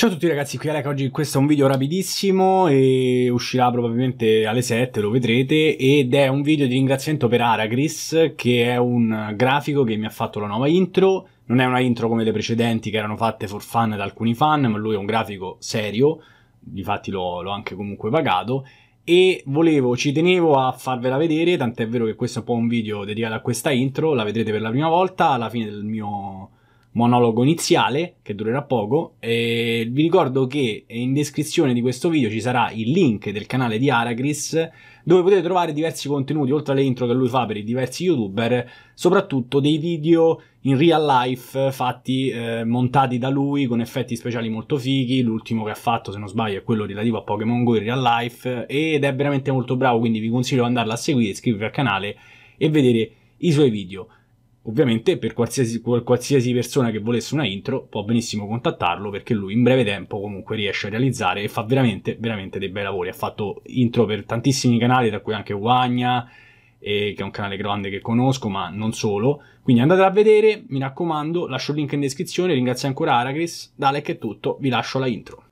Ciao a tutti ragazzi, qui Alec, oggi questo è un video rapidissimo e uscirà probabilmente alle 7, lo vedrete, ed è un video di ringraziamento per Aragris, che è un grafico che mi ha fatto la nuova intro, non è una intro come le precedenti che erano fatte for fun da alcuni fan, ma lui è un grafico serio, difatti l'ho anche comunque pagato, e volevo, ci tenevo a farvela vedere, tant'è vero che questo è un po' un video dedicato a questa intro, la vedrete per la prima volta alla fine del mio monologo iniziale che durerà poco e vi ricordo che in descrizione di questo video ci sarà il link del canale di Aragris dove potete trovare diversi contenuti oltre alle intro che lui fa per i diversi youtuber soprattutto dei video in real life fatti eh, montati da lui con effetti speciali molto fighi l'ultimo che ha fatto se non sbaglio è quello relativo a Pokémon Go in real life ed è veramente molto bravo quindi vi consiglio di andarlo a seguire iscrivervi al canale e vedere i suoi video Ovviamente per qualsiasi, qualsiasi, persona che volesse una intro può benissimo contattarlo perché lui in breve tempo comunque riesce a realizzare e fa veramente, veramente dei bei lavori. Ha fatto intro per tantissimi canali, tra cui anche Wagna, eh, che è un canale grande che conosco, ma non solo. Quindi andate a vedere, mi raccomando, lascio il link in descrizione, ringrazio ancora Aragris, Dalek è tutto, vi lascio la intro.